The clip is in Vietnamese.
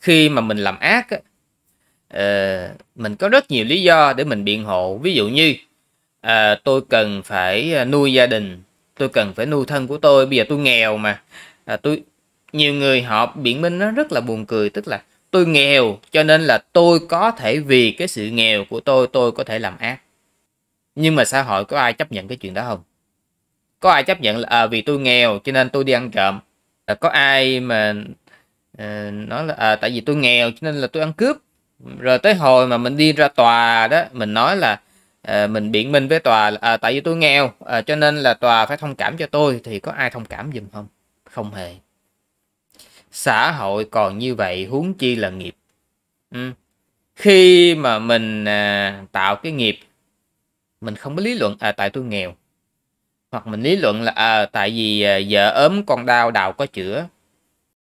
khi mà mình làm ác á, ờ, mình có rất nhiều lý do để mình biện hộ ví dụ như uh, tôi cần phải ờ, nuôi gia đình tôi cần phải nuôi thân của tôi bây giờ tôi nghèo mà uh, tôi nhiều người họ biện minh nó rất là buồn cười tức là tôi nghèo cho nên là tôi có thể vì cái sự nghèo của tôi tôi có thể làm ác nhưng mà xã hội có ai chấp nhận cái chuyện đó không có ai chấp nhận là à, vì tôi nghèo cho nên tôi đi ăn trộm à, có ai mà à, nói là à, tại vì tôi nghèo cho nên là tôi ăn cướp rồi tới hồi mà mình đi ra tòa đó mình nói là à, mình biện minh với tòa là à, tại vì tôi nghèo à, cho nên là tòa phải thông cảm cho tôi thì có ai thông cảm giùm không không hề xã hội còn như vậy huống chi là nghiệp ừ. khi mà mình à, tạo cái nghiệp mình không có lý luận à tại tôi nghèo hoặc mình lý luận là à, tại vì à, vợ ốm con đau đào có chữa